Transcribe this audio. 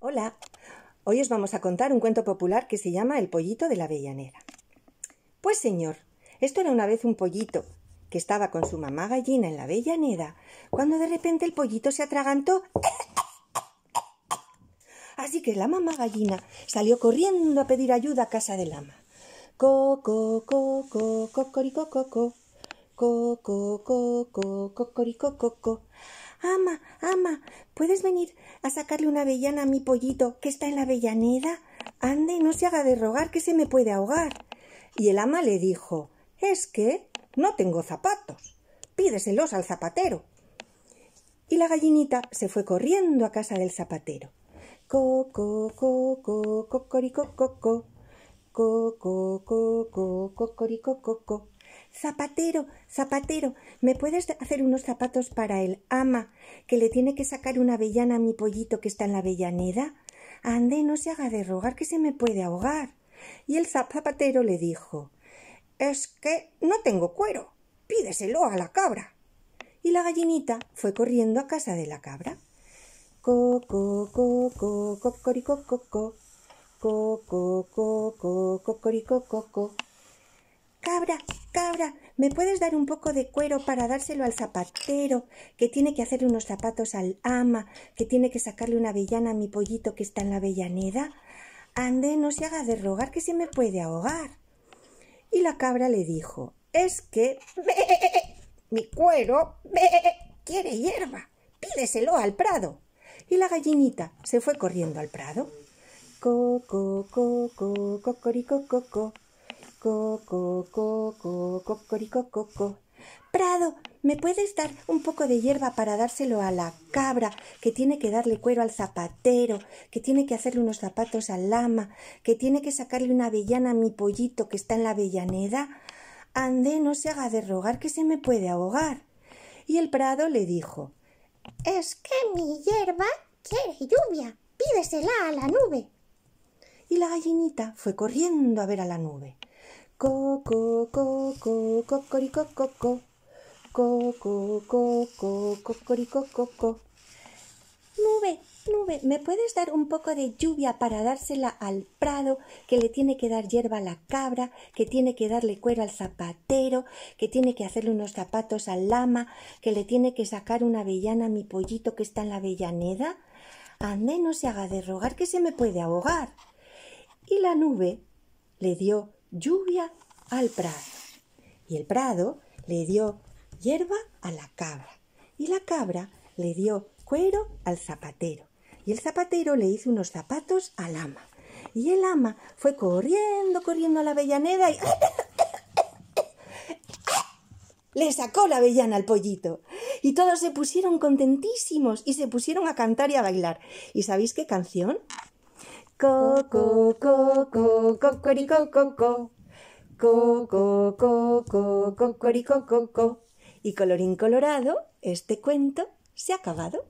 Hola, hoy os vamos a contar un cuento popular que se llama El pollito de la bellanera. Pues señor, esto era una vez un pollito que estaba con su mamá gallina en la avellaneda, cuando de repente el pollito se atragantó. Así que la mamá gallina salió corriendo a pedir ayuda a casa del ama. Co, co, co, co, co, co, co, co, cocorico, coco. Ama, ama, ¿puedes venir a sacarle una avellana a mi pollito que está en la avellaneda? Ande, y no se haga de rogar que se me puede ahogar. Y el ama le dijo, es que no tengo zapatos. Pídeselos al zapatero. Y la gallinita se fue corriendo a casa del zapatero. Co, co, co, co, cocorico, coco. Co, co, cocorico, coco zapatero, zapatero, ¿me puedes hacer unos zapatos para el ama que le tiene que sacar una avellana a mi pollito que está en la avellaneda? Ande, no se haga de rogar que se me puede ahogar. Y el zapatero le dijo Es que no tengo cuero. Pídeselo a la cabra. Y la gallinita fue corriendo a casa de la cabra. Co, co, co, co, co, co, co, Cabra, cabra, ¿me puedes dar un poco de cuero para dárselo al zapatero, que tiene que hacerle unos zapatos al ama, que tiene que sacarle una avellana a mi pollito que está en la avellaneda? Ande, no se haga de rogar que se me puede ahogar. Y la cabra le dijo, es que mi cuero quiere hierba, pídeselo al prado. Y la gallinita se fue corriendo al prado. Co, co, co, co, Coco, coco, Prado, ¿me puedes dar un poco de hierba para dárselo a la cabra, que tiene que darle cuero al zapatero, que tiene que hacerle unos zapatos al lama, que tiene que sacarle una avellana a mi pollito que está en la avellaneda? Ande, no se haga de rogar que se me puede ahogar. Y el Prado le dijo Es que mi hierba quiere lluvia, pídesela a la nube. Y la gallinita fue corriendo a ver a la nube. Coco, coco, cocorico, coco. Coco, coco, Nube, nube, ¿me puedes dar un poco de lluvia para dársela al prado, que le tiene que dar hierba a la cabra, que tiene que darle cuero al zapatero, que tiene que hacerle unos zapatos al lama, que le tiene que sacar una avellana a mi pollito que está en la avellaneda? Ande, no se haga de rogar que se me puede ahogar. Y la nube le dio lluvia al prado. Y el prado le dio hierba a la cabra. Y la cabra le dio cuero al zapatero. Y el zapatero le hizo unos zapatos al ama. Y el ama fue corriendo, corriendo a la avellaneda y... le sacó la avellana al pollito. Y todos se pusieron contentísimos y se pusieron a cantar y a bailar. ¿Y sabéis qué canción? Co, co, co, co, coco, co, co. Co, co, co, Y colorín colorado, este cuento se ha acabado.